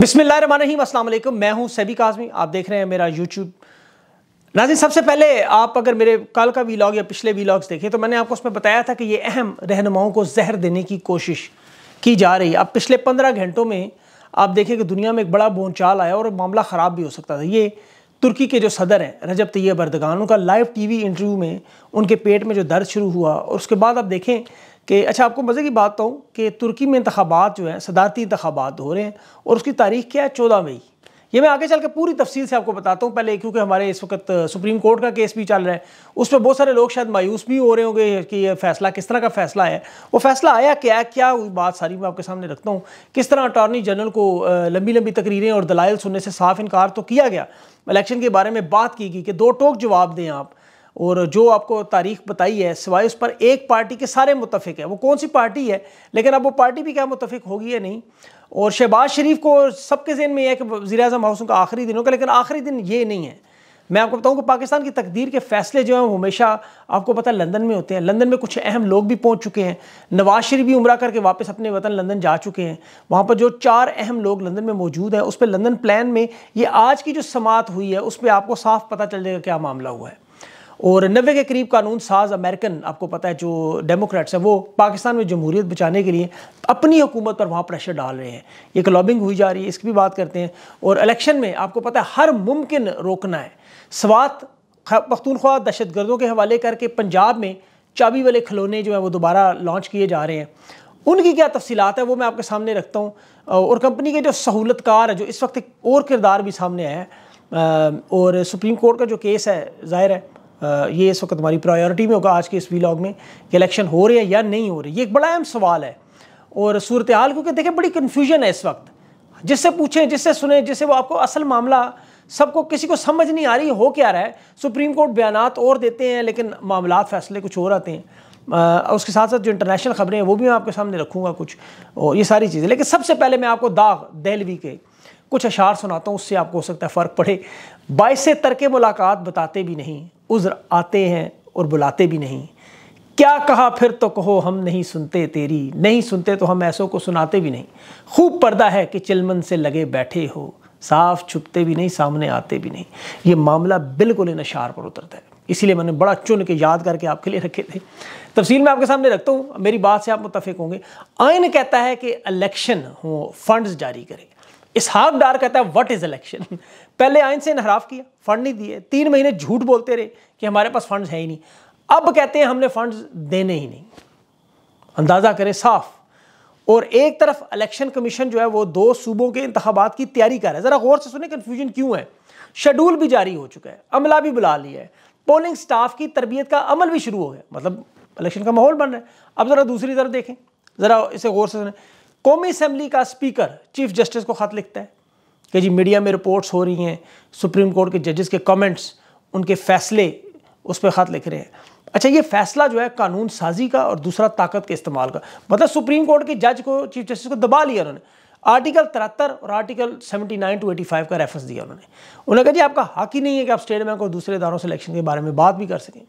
बिस्मिल्लाम असल मैं हूं सैबिक काजमी आप देख रहे हैं मेरा यूट्यूब नाजिन सबसे पहले आप अगर मेरे कल का वीलॉग या पिछले वीलॉग्स देखें तो मैंने आपको उसमें बताया था कि ये अहम रहनुमाओं को जहर देने की कोशिश की जा रही है अब पिछले पंद्रह घंटों में आप देखें कि दुनिया में एक बड़ा बोनचाल आया और मामला ख़राब भी हो सकता था ये तुर्की के जो सदर हैं रजब तैयब अरदगान उनका लाइव वी इंटरव्यू में उनके पेट में जो दर्द शुरू हुआ और उसके बाद आप देखें कि अच्छा आपको मज़े की बात बताऊँ कि तुर्की में इंतबात जो हैं सदारती इंतबात हो रहे हैं और उसकी तारीख क्या है चौदह मई ये मैं आगे चल के पूरी तफसील से आपको बताता हूँ पहले क्योंकि हमारे इस वक्त सुप्रीम कोर्ट का केस भी चल रहा है उस पर बहुत सारे लोग शायद मायूस भी हो रहे होंगे कि ये फैसला किस तरह का फैसला है वो फैसला आया क्या क्या हुई बात सारी मैं आपके सामने रखता हूँ किस तरह अटॉर्नी जनरल को लंबी लंबी तकरीरें और दलाइल सुनने से साफ इनकार तो किया गया इलेक्शन के बारे में बात की गई कि दो टोक जवाब दें आप और जो आपको तारीख बताई है सिवाय उस पर एक पार्टी के सारे मुतफिक है वो कौन सी पार्टी है लेकिन अब वो पार्टी भी क्या मुतफिक होगी या नहीं और शहबाज शरीफ को सबके जहन में यह है कि वजी अजम हाउस का आखिरी दिन होगा लेकिन आखिरी दिन ये नहीं है मैं आपको बताऊं कि पाकिस्तान की तकदीर के फैसले जो हैं वो हमेशा आपको पता है लंदन में होते हैं लंदन में कुछ अहम लोग भी पहुंच चुके हैं नवाज शरीफ भी उम्र करके वापस अपने वतन लंदन जा चुके हैं वहाँ पर जो चार अहम लोग लंदन में मौजूद हैं उस पर लंदन प्लान में ये आज की जो समात हुई है उस पर आपको साफ पता चल जाएगा क्या मामला हुआ है और नब्बे के करीब कानून साज अमेरिकन आपको पता है जो डेमोक्रेट्स हैं वो पाकिस्तान में जमहूरियत बचाने के लिए अपनी हुकूमत पर वहाँ प्रेशर डाल रहे हैं एक लॉबिंग हुई जा रही है इसकी भी बात करते हैं और इलेक्शन में आपको पता है हर मुमकिन रोकना है स्वात पख्तूनख्वा दहशत गर्दों के हवाले करके पंजाब में चाबी वाले खिलौने जो है वो दोबारा लॉन्च किए जा रहे हैं उनकी क्या तफसीत है वो मैं आपके सामने रखता हूँ और कंपनी के जो सहूलतकार है जो इस वक्त एक और किरदार भी सामने आया है और सुप्रीम कोर्ट का जो केस है ज़ाहिर है ये इस वक्त हमारी प्रायोरिटी में होगा आज के इस वीलॉग में कि इलेक्शन हो रहे हैं या नहीं हो रही ये एक बड़ा अहम सवाल है और सूरत हाल क्योंकि देखें बड़ी कन्फ्यूजन है इस वक्त जिससे पूछें जिससे सुने जिससे वो आपको असल मामला सबको किसी को समझ नहीं आ रही हो क्या रहा है सुप्रीम कोर्ट बयान और देते हैं लेकिन मामला फैसले कुछ और आते हैं आ, उसके साथ साथ जो इंटरनेशनल खबरें हैं वो भी मैं आपके सामने रखूँगा कुछ और ये सारी चीज़ें लेकिन सबसे पहले मैं आपको दाग दहलवी के कुछ अशार सुनाता हूँ उससे आपको हो सकता है फ़र्क पड़े बाईस तरक मुलाकात बताते भी नहीं उज्र आते हैं और बुलाते भी नहीं क्या कहा फिर तो कहो हम नहीं सुनते तेरी नहीं सुनते तो हम ऐसों को सुनाते भी नहीं खूब पर्दा है कि चिलमन से लगे बैठे हो साफ छुपते भी नहीं सामने आते भी नहीं ये मामला बिल्कुल इन अशार पर उतरता है इसीलिए मैंने बड़ा चुन के याद करके आपके लिए रखे थे तफसील मैं आपके सामने रखता हूँ मेरी बात से आप मुतफिक होंगे आयन कहता है कि इलेक्शन हो फंड्स जारी करें इसहाक डार कहता है व्हाट इज इलेक्शन पहले आइन से इनहराफ किया फंड नहीं दिए तीन महीने झूठ बोलते रहे कि हमारे पास फंड्स है ही नहीं अब कहते हैं हमने फंड्स देने ही नहीं अंदाज़ा करें साफ और एक तरफ इलेक्शन कमीशन जो है वो दो सूबों के इंतबात की तैयारी कर रहा है ज़रा गौर से सुने कन्फ्यूजन क्यों है शेड्यूल भी जारी हो चुका है अमला भी बुला लिया है पोलिंग स्टाफ की तरबियत का अमल भी शुरू हो गया मतलब इलेक्शन का माहौल बन रहा है अब ज़रा दूसरी तरफ देखें ज़रा इसे गौर से सुने कौमी असम्बली का स्पीकर चीफ जस्टिस को ख़त लिखता है कि जी मीडिया में रिपोर्ट्स हो रही हैं सुप्रीम कोर्ट के जजेस के कमेंट्स उनके फैसले उस पर ख़त लिख रहे हैं अच्छा ये फैसला जो है कानून साजी का और दूसरा ताकत के इस्तेमाल का मतलब सुप्रीम कोर्ट के जज को चीफ जस्टिस को दबा लिया उन्होंने आर्टिकल तिहत्तर और आर्टिकल 79 टू 85 का रेफरेंस दिया उन्होंने उन्होंने कहा जी आपका हक ही नहीं है कि आप स्टेट बैंक और दूसरे इदारों से इलेक्शन के बारे में बात भी कर सकें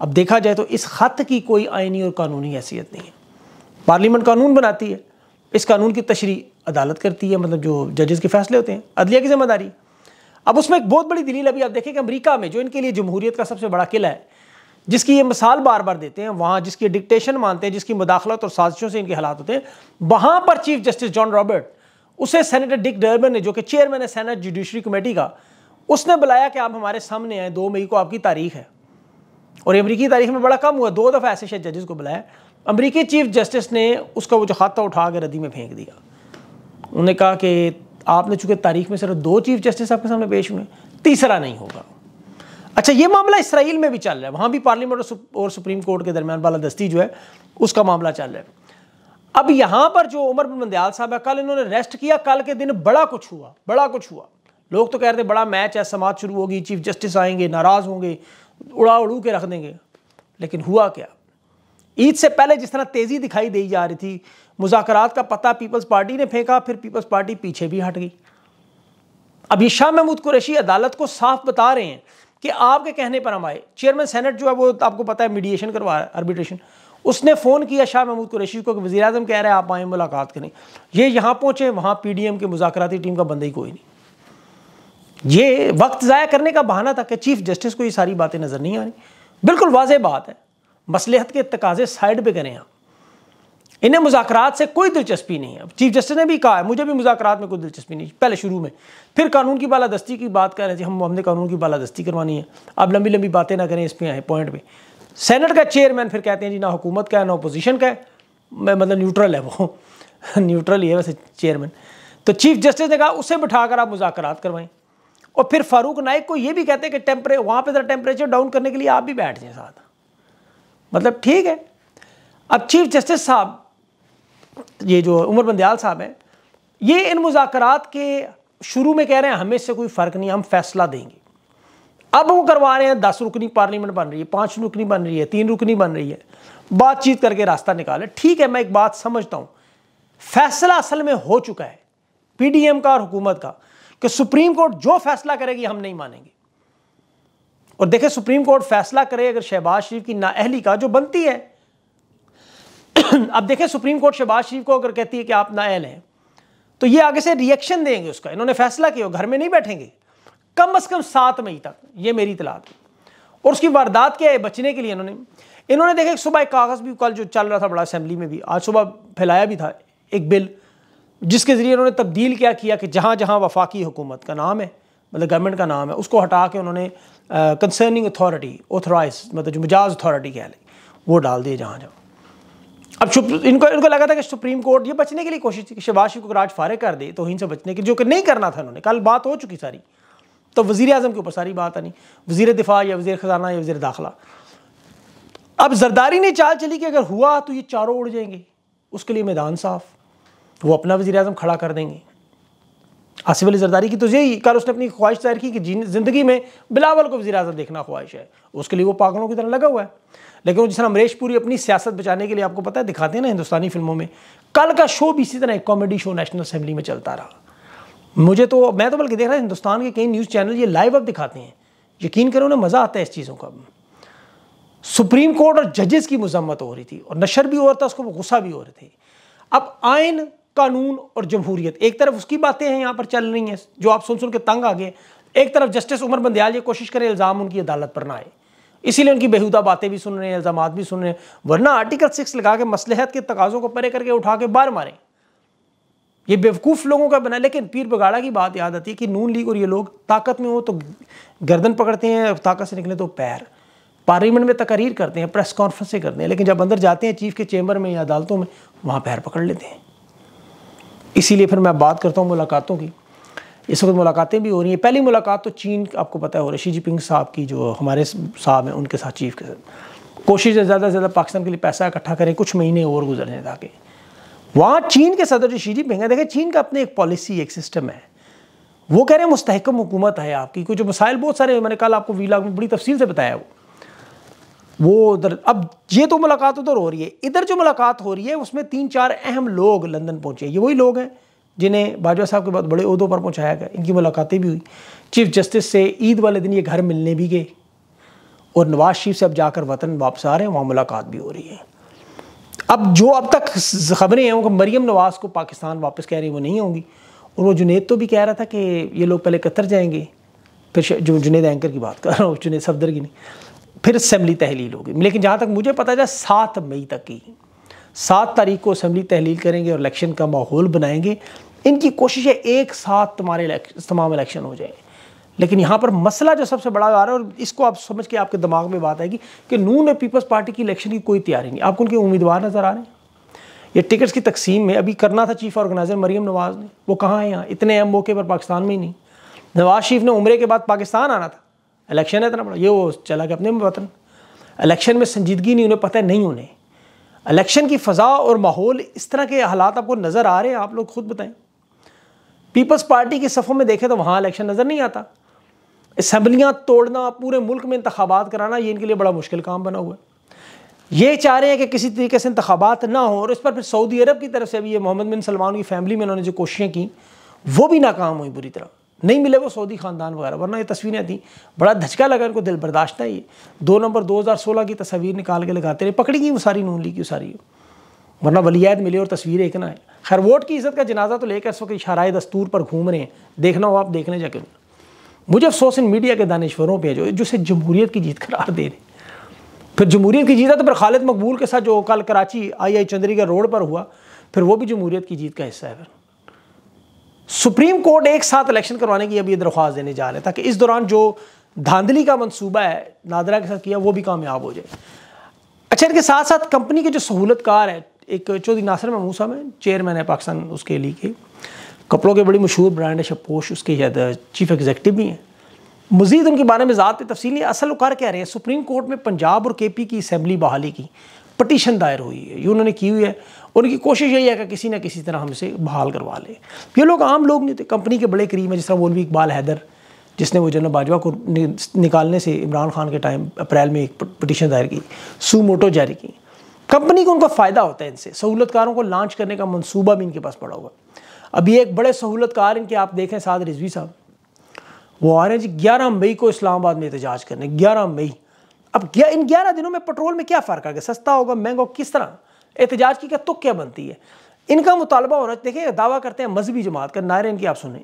अब देखा जाए तो इस खत की कोई आइनी और कानूनी हैसियत नहीं है पार्लियामेंट कानून बनाती है इस कानून की तशरी अदालत करती है मतलब जो जजेस के फैसले होते हैं अदलिया की जिम्मेदारी अब उसमें एक बहुत बड़ी दलील अभी आप देखें कि अमरीका में जो इनके लिए जमहूरियत का सबसे बड़ा किला है जिसकी ये मिसाल बार बार देते हैं वहाँ जिसकी डिक्टेशन मानते हैं जिसकी मुदाखलत और साजिशों से इनके हालात होते हैं वहाँ पर चीफ जस्टिस जॉन रॉबर्ट उसे सैनेटर डिक डर्बन ने जो कि चेयरमैन है सैनट जुडिशरी कमेटी का उसने बुलाया कि आप हमारे सामने आए दो मई को आपकी तारीख है और अमरीकी तारीख में बड़ा कम हुआ दो दफ़ा ऐसे शायद जजेस को बुलाया अमरीकी चीफ जस्टिस ने उसका वो जो खाता उठा के रदी में फेंक दिया उन्होंने कहा कि आपने चूँकि तारीख में सिर्फ दो चीफ जस्टिस आपके सामने पेश हुए तीसरा नहीं होगा अच्छा ये मामला इसराइल में भी चल रहा है वहाँ भी पार्लियामेंट और, और सुप्रीम कोर्ट के दरमियान वाला दस्ती जो है उसका मामला चल रहा है अब यहाँ पर जो उमर बिन मंदयाल साहब है कल इन्होंने रेस्ट किया कल के दिन बड़ा कुछ हुआ बड़ा कुछ हुआ लोग तो कह रहे थे बड़ा मैच है समाज शुरू होगी चीफ जस्टिस आएंगे नाराज़ होंगे उड़ा उड़ू के रख देंगे लेकिन हुआ क्या ईद से पहले जिस तरह तेज़ी दिखाई दी जा रही थी मुजाकरात का पता पीपल्स पार्टी ने फेंका फिर पीपल्स पार्टी पीछे भी हट गई अभी शाह महमूद कुरैशी अदालत को साफ बता रहे हैं कि आपके कहने पर हम आए चेयरमैन सेनेट जो है वो आपको पता है मीडिएशन करवा रहा है आर्बिट्रेशन उसने फ़ोन किया शाह महमूद कुरैशी को कि वजी अजम कह रहे हैं आप आए मुलाकात करें ये यहाँ पहुँचे वहाँ पी डी एम के मुजाकती टीम का बंदा ही कोई नहीं ये वक्त ज़ाया करने का बहाना था कि चीफ जस्टिस को ये सारी बातें नज़र नहीं आ रही बिल्कुल वाजह बात है मसलहत के तकाजे साइड पर करें आप इन्हें मुजात से कोई दिलचस्पी नहीं है चीफ जस्टिस ने भी कहा है मुझे भी मुजाकर में कोई दिलचस्पी नहीं पहले शुरू में फिर कानून की बालादस्ती की बात कर रहे थे हम हमने कानून की बालादस्ती करवानी है अब लंबी लंबी बातें ना करें इस पर आए पॉइंट पर सेनेट का चेयरमैन फिर कहते हैं जी ना हुकूमत का है ना अपोजिशन का है मैं मतलब न्यूट्रल है वो न्यूट्रल ही है वैसे चेयरमैन तो चीफ जस्टिस ने कहा उसे बैठा कर आप मुजाकर करवाएं और फिर फारूक नाइक को ये भी कहते हैं कि टेम्परे वहाँ पर ज़रा टेम्परेचर डाउन करने के लिए आप भी बैठ जाएँ साथ मतलब ठीक है अब चीफ जस्टिस साहब ये जो उमर बंदयाल साहब हैं ये इन मुजात के शुरू में कह रहे हैं हमें इससे कोई फ़र्क नहीं हम फैसला देंगे अब वो करवा रहे हैं दस रुकनी पार्लियामेंट बन रही है पाँच रुकनी बन रही है तीन रुकनी बन रही है बातचीत करके रास्ता निकाले ठीक है मैं एक बात समझता हूँ फैसला असल में हो चुका है पी का और हुकूमत का कि सुप्रीम कोर्ट जो फैसला करेगी हम नहीं मानेंगे और देखें सुप्रीम कोर्ट फैसला करे अगर शहबाज शरीफ की नाअहली का जो बनती है अब देखें सुप्रीम कोर्ट शहबाज शरीफ को अगर कहती है कि आप नाअहल हैं तो ये आगे से रिएक्शन देंगे उसका इन्होंने फैसला किया घर में नहीं बैठेंगे कम अज़ कम सात मई तक ये मेरी तलाक और उसकी वारदात क्या है बचने के लिए इन्होंने इन्होंने देखा सुबह एक कागज़ भी कल जो चल रहा था बड़ा असम्बली में भी आज सुबह फैलाया भी था एक बिल जिसके ज़रिए इन्होंने तब्दील क्या किया कि जहाँ जहाँ वफाकी हुकूमत का नाम है मतलब गवर्नमेंट का नाम है उसको हटा के उन्होंने कंसर्निंग अथॉरिटी ऑथराइज मतलब जो मजाज अथॉरिटी कह लें वो डाल दिए जहाँ जहाँ अब इनको इनको लगा था कि सुप्रीम कोर्ट ये बचने के लिए कोशिश थी कि शहबाज को राज फारे कर दे तोहन से बचने की जो कि नहीं करना था उन्होंने कल बात हो चुकी सारी तो वज़ी अजम के ऊपर सारी बात आनी वजीर दिफा या वज़ी ख़जाना या वज़ी दाखिला अब जरदारी ने चाल चली कि अगर हुआ तो ये चारों उड़ जाएंगे उसके लिए मैदान साफ वो अपना वज़ी अजम खड़ा कर देंगे आसिफ अली जरदारी की तो यही कल उसने अपनी ख्वाहिश जाहिर की कि ज़िंदगी में बिलावल को वजी अजम देखना ख्वाहिश है उसके लिए वो पागलों की तरह लगा हुआ है लेकिन जिस तरह अमरीश पूरी अपनी सियासत बचाने के लिए आपको पता है दिखाते हैं ना हिंदुस्तानी फिल्मों में कल का शो भी इसी तरह एक कॉमेडी शो नेशनल असम्बली में चलता रहा मुझे तो मैं तो बल्कि देख रहा हिंदुस्तान के कई न्यूज़ चैनल ये लाइव अब दिखाते हैं यकीन करें उन्हें मज़ा आता है इस चीज़ों का सुप्रीम कोर्ट और जजेस की मजम्मत हो रही थी और नशर भी हो रहा था उसको गुस्सा भी हो रही थी अब आयन कानून और जमहूरियत एक तरफ उसकी बातें हैं यहाँ पर चल रही हैं जो आप सुन सुन के तंग आ गए एक तरफ जस्टिस उमर बंदयाल ये कोशिश करें इल्ज़ाम उनकी अदालत पर ना आए इसीलिए उनकी बेहूदा बातें भी सुन रहे हैं इल्ज़ाम भी सुन रहे हैं वरना आर्टिकल सिक्स लगा के मसलहत के तकाज़ों को परे करके उठा के बार मारें ये बेवकूफ़ लोगों का बना लेकिन पीर बगाड़ा की बात याद आती है कि नून लीग और ये लोग ताकत में हो तो गर्दन पकड़ते हैं ताकत से निकले तो पैर पार्लियामेंट में तकरीर करते हैं प्रेस कॉन्फ्रेंसें करते हैं लेकिन जब अंदर जाते हैं चीफ के चैम्बर में या अदालतों में वहाँ पैर पकड़ लेते हैं इसीलिए फिर मैं बात करता हूँ मुलाकातों की इस वक्त मुलाकातें भी हो रही हैं पहली मुलाकात तो चीन आपको पता है हो रही है शी साहब की जो हमारे साहब हैं उनके साथ चीफ के साथ कोशिश है ज़्यादा से ज़्यादा पाकिस्तान के लिए पैसा इकट्ठा करें कुछ महीने और गुजर ताकि वहाँ चीन के सदर जो शी पिंग है देखें चीन का अपने एक पॉलिसी एक सिस्टम है वो कह रहे हैं मुस्तकम हुकूमत है आपकी कुछ मसाइल बहुत सारे मैंने कल आपको वीलाग में बड़ी तफसील से बताया वो वो उधर अब ये तो मुलाकात उधर हो रही है इधर जो मुलाकात हो रही है उसमें तीन चार अहम लोग लंदन पहुंचे ये वही लोग हैं जिन्हें बाजवा साहब के बाद बड़े उहदों पर पहुंचाया गया इनकी मुलाकातें भी हुई चीफ जस्टिस से ईद वाले दिन ये घर मिलने भी गए और नवाज शरीफ से अब जाकर वतन वापस आ रहे हैं वहाँ मुलाकात भी हो रही है अब जो अब तक खबरें हैं वो मरियम नवाज को पाकिस्तान वापस कह रही वो नहीं होंगी और वो जुनेद तो भी कह रहा था कि ये लोग पहले कतर जाएंगे फिर जो जुनेद एंकर की बात कर रहा हूँ जुनेद सफदर की नहीं फिर असम्बली तहलील होगी लेकिन जहाँ तक मुझे पता चला सात मई तक की सात तारीख को असम्बली तहलील करेंगे और इलेक्शन का माहौल बनाएंगे इनकी कोशिश है एक साथ तुम्हारे तमाम इलेक्शन हो जाए लेकिन यहाँ पर मसला जो सबसे बड़ा आ रहा है और इसको आप समझ के आपके दिमाग में बात आएगी कि नून और पीपल्स पार्टी की इलेक्शन की कोई तैयारी नहीं आपको उनके उम्मीदवार नज़र आ रहे हैं ये टिकट्स की तकसीम में अभी करना था चीफ ऑर्गेनाइज़र मरीम नवाज़ ने वो कहाँ है यहाँ इतने अहम मौके पर पाकिस्तान में ही नहीं नवाज़ शरीफ ने उम्र के बाद पाकिस्तान आना था इलेक्शन है इतना बड़ा ये वो चला गया अपने वतन इलेक्शन में संजीदगी नहीं उन्हें पता है नहीं उन्हें इलेक्शन की फ़ज़ा और माहौल इस तरह के हालात आपको नज़र आ रहे हैं आप लोग खुद बताएं पीपल्स पार्टी की सफ़ों में देखें तो वहाँ इलेक्शन नज़र नहीं आता इसम्बलियाँ तोड़ना पूरे मुल्क में इंतबात कराना ये इनके लिए बड़ा मुश्किल काम बना हुआ है ये चाह रहे हैं कि किसी तरीके से इंतबात ना हो और इस पर फिर सऊदी अरब की तरफ से भी ये मोहम्मद बिन सलमान की फैमिली में उन्होंने जो कोशिशें की वो भी नाकाम हुई बुरी तरह नहीं मिले वो सऊदी ख़ानदान वगैरह वरना ये तस्वीरें थी बड़ा धचका लगा इनको दिल बर्दाश्त है ये दो नंबर 2016 की तस्वीर निकाल के लगाते रहे पकड़ी गई वो सारी नून ली की सारी वरना वलियात मिले और तस्वीरें एक ना है खैर वोट की इज़्ज़त का जनाजा तो लेकर सो वक्त इशारा दस्तूर पर घूम रहे हैं देखना हो आप देखने जाके मुझे अफसोस इन मीडिया के दानश्वरों पर जो जिसे जमहूरीत की जीत करार दे रहे फिर जमहूरियत की जीत है तो फिर खालिद मकबूल के साथ जो कल Karachi I I Chundrigar road पर हुआ फिर वो भी जमहूरियत की जीत का हिस्सा है फिर सुप्रीम कोर्ट एक साथ इलेक्शन करवाने की अभी दरख्वास्त देने जा रहे हैं ताकि इस दौरान जो धांधली का मंसूबा है नादरा के साथ किया वो भी कामयाब हो जाए अच्छा इनके साथ साथ कंपनी के जो सहूलतकार है एक चौधरी नासिर महमूद साहब हैं चेयरमैन है पाकिस्तान उसके लिए के कपड़ों के बड़ी मशहूर ब्रांड है शपोश उसके शायद चीफ एग्जीक्यूटिव भी हैं मजीद उनके बारे में ज़ात तफसीली असल उकार कह रहे हैं सुप्रीम कोर्ट में पंजाब और के पी की असम्बली बहाली की पटिशन दायर हुई है ये उन्होंने की हुई है उनकी कोशिश यही है कि किसी ना किसी तरह हमसे बहाल करवा लें ये लोग आम लोग नहीं थे कंपनी के बड़े करीब हैं जिस तरह भी इकबाल हैदर जिसने वो जनरल बाजवा को निकालने से इमरान खान के टाइम अप्रैल में एक पटिशन दायर की सू मोटो जारी की कंपनी को उनका फ़ायदा होता है इनसे सहूलतकारों को लॉन्च करने का मनसूबा भी इनके पास पड़ा हुआ अभी एक बड़े सहूलतकार इनके आप देखें साद रिजवी साहब वो आ रहे हैं जी ग्यारह मई को इस्लामाबाद में एहतजाज करने ग्यारह मई अब इन ग्यारह दिनों में पेट्रोल में क्या फ़र्क आ गया सस्ता होगा महंगा किस तरह एहतजाज की क्या तुक तो क्या बनती है इनका मुतालबा होना देखें दावा करते हैं मजहबी जमात का नारे इनकी आप सुने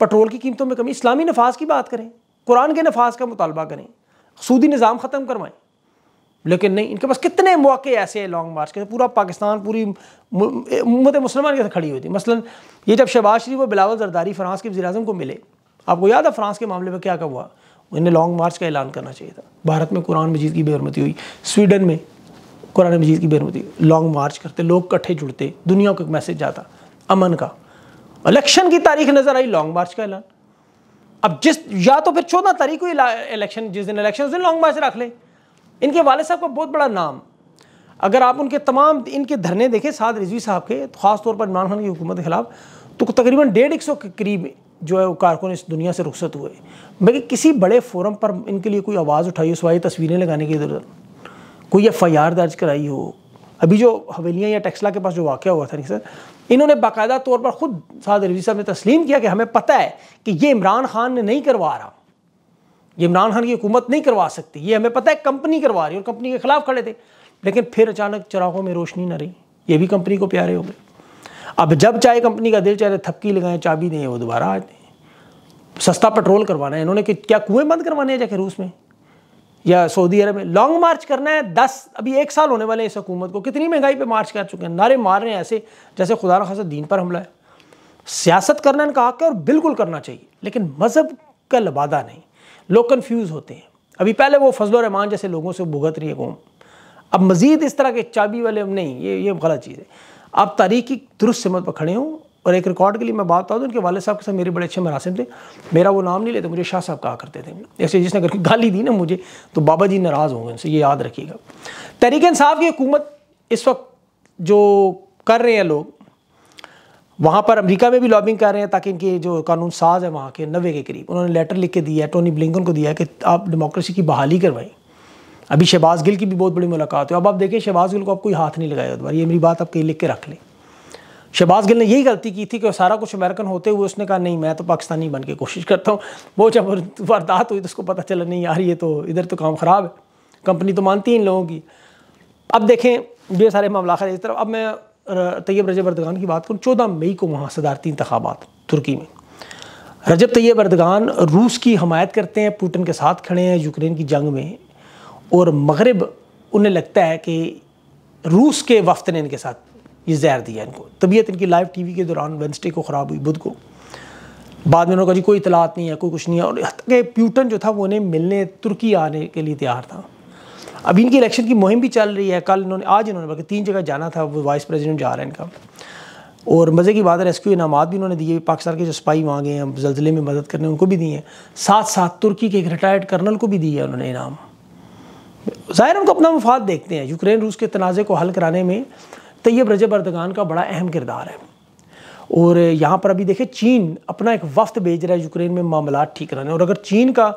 पेट्रोल की कीमतों में कमी इस्लामी नफाज की बात करें कुरान के नफाज का मुतालबा करें सूदी निज़ाम ख़त्म करवाएं लेकिन नहीं इनके पास कितने मौके ऐसे हैं लॉन्ग मार्च के तो पूरा पाकिस्तान पूरी उम्मत मुसलमान के साथ खड़ी हुई थी मसलन ये जब शहबाज शरीफ और बिलावल जरदारी फ्रांस के वजी को मिले आपको याद है फ्रांस के मामले में क्या क्या हुआ इन्हें लॉन्ग मार्च का ऐलान करना चाहिए था भारत में कुरान मजीद की बेहरमती हुई स्वीडन में कुरान मजीद की बेनमती लॉन्ग मार्च करते लोग इकट्ठे जुड़ते दुनिया को एक मैसेज जाता अमन का इलेक्शन की तारीख नज़र आई लॉन्ग मार्च का ऐलान अब जिस या तो फिर चौदह तारीख को इलेक्शन जिस दिन इलेक्शन उस दिन लॉन्ग मार्च रख ले इनके वाले साहब का बहुत बड़ा नाम अगर आप उनके तमाम इनके धरने देखें साद रिजवी साहब के तो ख़ास तौर पर इमरान खान की हुकूमत के ख़िलाफ़ तो तकरीबन डेढ़ एक सौ के करीब जो है वो कारकुन इस दुनिया से रुखसत हुए बल्कि किसी बड़े फोरम पर इनके लिए कोई आवाज़ उठाई उस वाई तस्वीरें लगाने की ज़रूरत कोई एफ आई आर दर्ज कराई हो अभी जो हवेलियाँ या टेक्सला के पास जो वाक़ हुआ था नहीं सर इन्होंने बाकायदा तौर पर ख़ुद साद रवी साहब ने तस्लीम किया कि हमें पता है कि ये इमरान खान ने नहीं करवा रहा ये इमरान खान की हुकूमत नहीं करवा सकती ये हमें पता है कंपनी करवा रही और कंपनी के खिलाफ खड़े थे लेकिन फिर अचानक चरागों में रोशनी ना रही ये भी कंपनी को प्यारे हो गए अब जब चाहे कंपनी का दिल चाहे थपकी लगाएं चाबी दें वो दोबारा आते हैं सस्ता पेट्रोल करवाना है इन्होंने क्या कुएं बंद करवाने हैं जाके रूस में या सऊदी अरब में लॉन्ग मार्च करना है दस अभी एक साल होने वाले हैं इस हुकूमत को कितनी महंगाई पे मार्च कर चुके हैं नारे मार रहे हैं ऐसे जैसे खुदा खास दीन पर हमला है सियासत करना इनका हक है और बिल्कुल करना चाहिए लेकिन मज़हब का लबादा नहीं लोग कन्फ्यूज़ होते हैं अभी पहले वो फजल रहमान जैसे लोगों से भुगत रही है कौम अब मज़ीद इस तरह के चाबी वाले नहीं ये ये गलत चीज़ है आप तारीख की दुरुस्त समत पर खड़े हों और एक रिकॉर्ड के लिए मैं बात आऊँ तो उनके वाले साहब के साथ मेरे बड़े अच्छे मरासम थे मेरा वो नाम नहीं लेते मुझे शाह साहब कहा करते थे ऐसे जिसने अगर गाली दी ना मुझे तो बाबा जी नाराज़ होंगे उनसे ये याद रखिएगा तहरीक इंसाफ की हुकूमत इस वक्त जो कर रहे हैं लोग वहाँ पर अमेरिका में भी लॉबिंग कर रहे हैं ताकि इनके जो कानून साज है वहाँ के नब्बे के करीब उन्होंने लेटर लिख के दिया है टोनी ब्लिंकन को दिया है कि आप डेमोक्रेसी की बहाली करवाएं अभी शहबाज गिल की भी बहुत बड़ी मुलाकात है अब आप देखें शहबाज गिल को आप कोई हाथ नहीं लगाया दोबारा ये मेरी बात आप कहीं लिख के रख लें शहबाज गिल ने यही गलती की थी कि सारा कुछ अमेरिकन होते हुए उसने कहा नहीं मैं तो पाकिस्तानी बन के कोशिश करता हूँ वो जब वारदात हुई तो उसको पता चला नहीं यार ये तो इधर तो काम ख़राब है कंपनी तो मानती है इन लोगों की अब देखें ये सारे मामला खैर इस तरफ अब मैं तैयब रजब अरदगान की बात करूँ चौदह मई को वहाँ सदारती इंतबात तुर्की में रजब तैयब अरदगान रूस की हमायत करते हैं पुटिन के साथ खड़े हैं यूक्रेन की जंग में और मगरब उन्हें लगता है कि रूस के वफ्त ने इनके साथ ये जहर दिया इनको तबीयत इनकी लाइव वी के दौरान वेंसडे को ख़राब हुई बुध को बाद में उन्होंने कहा कोई इतलात नहीं है कोई कुछ नहीं है और प्यूटन जो था वो उन्हें मिलने तुर्की आने के लिए तैयार था अब इनकी इलेक्शन की मुहिम भी चल रही है कल इन्होंने आज इन्होंने बल्कि तीन जगह जाना था वो वाइस प्रेसिडेंट जा रहे हैं इनका और मज़े की बात है रेस्क्यू इनाम भी उन्होंने दिए पाकिस्तान के जो सिपाही वहाँ गए हैं जलजिले में मदद करने उनको भी दिए हैं साथ साथ तुर्की के एक रिटायर्ड कर्नल को भी दिए है उन्होंने इनाम ज़ाहिर उनको अपना मफाद देखते हैं यूक्रेन रूस के तनाज़े को हल कराने में तैयब रजब अर्दगान का बड़ा अहम किरदार है और यहाँ पर अभी देखें चीन अपना एक वफ्त भेज रहा है यूक्रेन में मामला ठीक कराने और अगर चीन का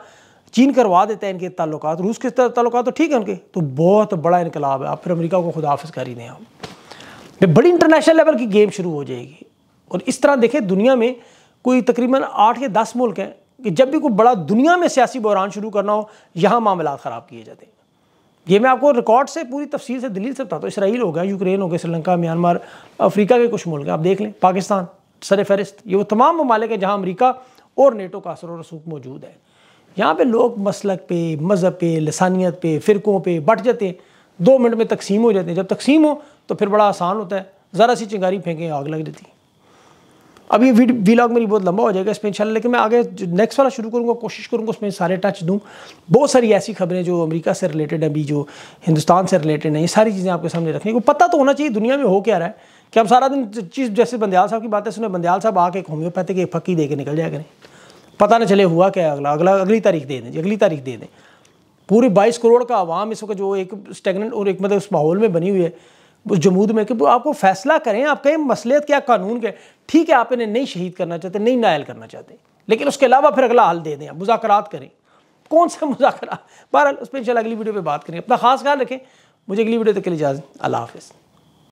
चीन करवा देता है इनके ताल्लुक रूस के ताल्लुक तो ठीक है उनके तो बहुत बड़ा इनकलाब है आप फिर अमरीका को खुदाफिज कर ही दें आप बड़ी इंटरनेशनल लेवल की गेम शुरू हो जाएगी और इस तरह देखें दुनिया में कोई तकरीबन आठ या दस मुल्क हैं कि जब भी कोई बड़ा दुनिया में सियासी बहरान शुरू करना हो यहाँ मामला ख़राब किए जाते हैं ये मैं आपको रिकॉर्ड से पूरी तफसील से दलील से बताता हूँ इसराइल हो गया यूक्रेन हो गया श्रीलंका म्यांमार अफ्रीका के कुछ मुल्क आप देख लें पाकिस्तान सर फहरिस्त ये वो तमाम ममालिक हैं जहाँ अमरीका और नेटो का असर और रसूख मौजूद है यहाँ पर लोग मसलक पे मज़हब पे लसानियत पे फ़िरकों पर बट जाते हैं दो मिनट में तकसीम हो जाते हैं जब तकसीम हो तो फिर बड़ा आसान होता है ज़रा सी चिंगारी फेंकें आग लग जाती है अब ये वीलॉग मेरी बहुत लंबा हो जाएगा इसमें इंशाल्लाह लेकिन मैं आगे नेक्स्ट वाला शुरू करूँगा कोशिश करूँगा उसमें सारे टच दूँ बहुत सारी ऐसी खबरें जो अमेरिका से रिलेटेड है अभी जो हिंदुस्तान से रिलेटेड हैं ये सारी चीज़ें आपके सामने रखने को पता तो होना चाहिए दुनिया में हो क्या रहा है कि हम सारा दिन चीज़ जैसे बंदयाल साहब की बातें सुने बंदयाल साहब आके एक होम्योपैथिक एक फकी दे के निकल जाएगा करें पता ना चले हुआ क्या अगला अगला अगली तारीख दे दें अगली तारीख दे दें पूरी बाईस करोड़ का आवाम इस वक्त जो एक स्टेगनेंट और एक मतलब उस माहौल में बनी हुई है जमूद में कि आपको फैसला करें आप कहें मसलियत क्या कानून के ठीक है आप इन्हें नहीं शहीद करना चाहते नहीं नायल करना चाहते लेकिन उसके अलावा फिर अगला हल दे दें आप मुजाकर करें कौन सा मुजाकर बहरहाल उस पर इन अगली वीडियो पर बात करें अपना खास ख्याल रखें मुझे अगली वीडियो तक के लिए इजाज़त अल्लाह हाफिज़